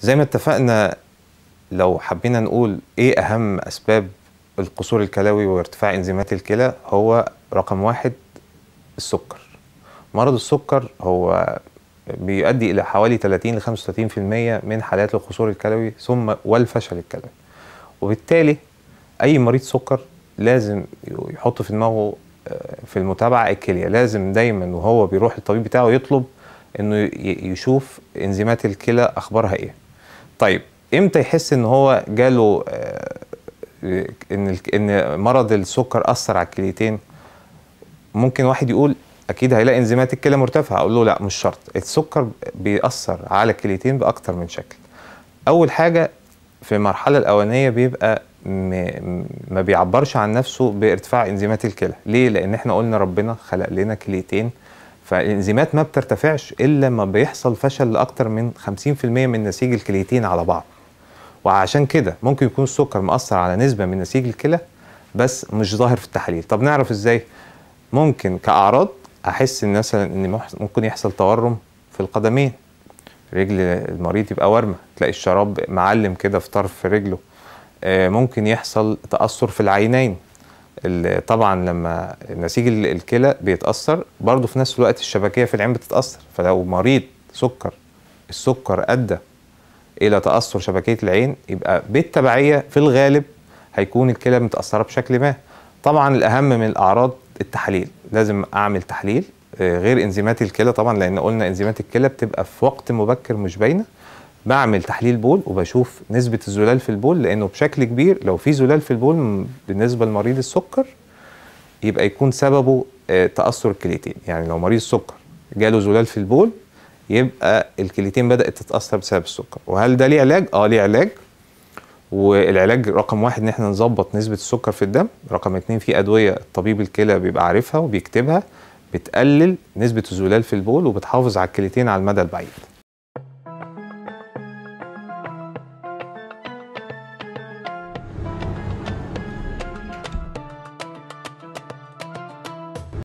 زي ما اتفقنا لو حبينا نقول ايه اهم اسباب القصور الكلوي وارتفاع انزيمات الكلى هو رقم واحد السكر مرض السكر هو بيؤدي الى حوالي 30 ل 35% من حالات القصور الكلوي ثم والفشل الكلوي وبالتالي اي مريض سكر لازم يحط في دماغه آه، في المتابعه الكليه لازم دايما وهو بيروح للطبيب بتاعه يطلب انه يشوف انزيمات الكلى اخبارها ايه طيب امتى يحس ان هو جاله آه، ان ان مرض السكر اثر على الكليتين ممكن واحد يقول اكيد هيلاقي انزيمات الكلى مرتفعه اقول له لا مش شرط السكر بيأثر على الكليتين باكتر من شكل اول حاجه في المرحله الاولانيه بيبقى ما بيعبرش عن نفسه بارتفاع انزيمات الكلى ليه لان احنا قلنا ربنا خلق لنا كليتين فالانزيمات ما بترتفعش الا لما بيحصل فشل لاكثر من 50% من نسيج الكليتين على بعض وعشان كده ممكن يكون السكر مأثر على نسبه من نسيج الكلى بس مش ظاهر في التحاليل طب نعرف ازاي ممكن كاعراض احس ان مثلا ان ممكن يحصل تورم في القدمين رجل المريض يبقى ورمه تلاقي الشراب معلم كده في طرف رجله آه، ممكن يحصل تاثر في العينين طبعا لما نسيج الكلى بيتاثر برضه في نفس الوقت الشبكيه في العين بتتاثر فلو مريض سكر السكر ادى الى تاثر شبكيه العين يبقى بالتبعيه في الغالب هيكون الكلى متاثره بشكل ما طبعا الاهم من الاعراض التحاليل لازم اعمل تحليل آه، غير انزيمات الكلى طبعا لان قلنا انزيمات الكلى بتبقى في وقت مبكر مش باينه بعمل تحليل بول وبشوف نسبه الزلال في البول لانه بشكل كبير لو في زلال في البول بالنسبه لمريض السكر يبقى يكون سببه آه، تاثر الكليتين يعني لو مريض السكر جاله زلال في البول يبقى الكليتين بدات تتاثر بسبب السكر وهل ده ليه علاج اه ليه علاج والعلاج رقم واحد ان احنا نظبط نسبه السكر في الدم رقم اتنين في ادويه طبيب الكلى بيبقى عارفها وبيكتبها بتقلل نسبه الزلال في البول وبتحافظ على الكليتين على المدى البعيد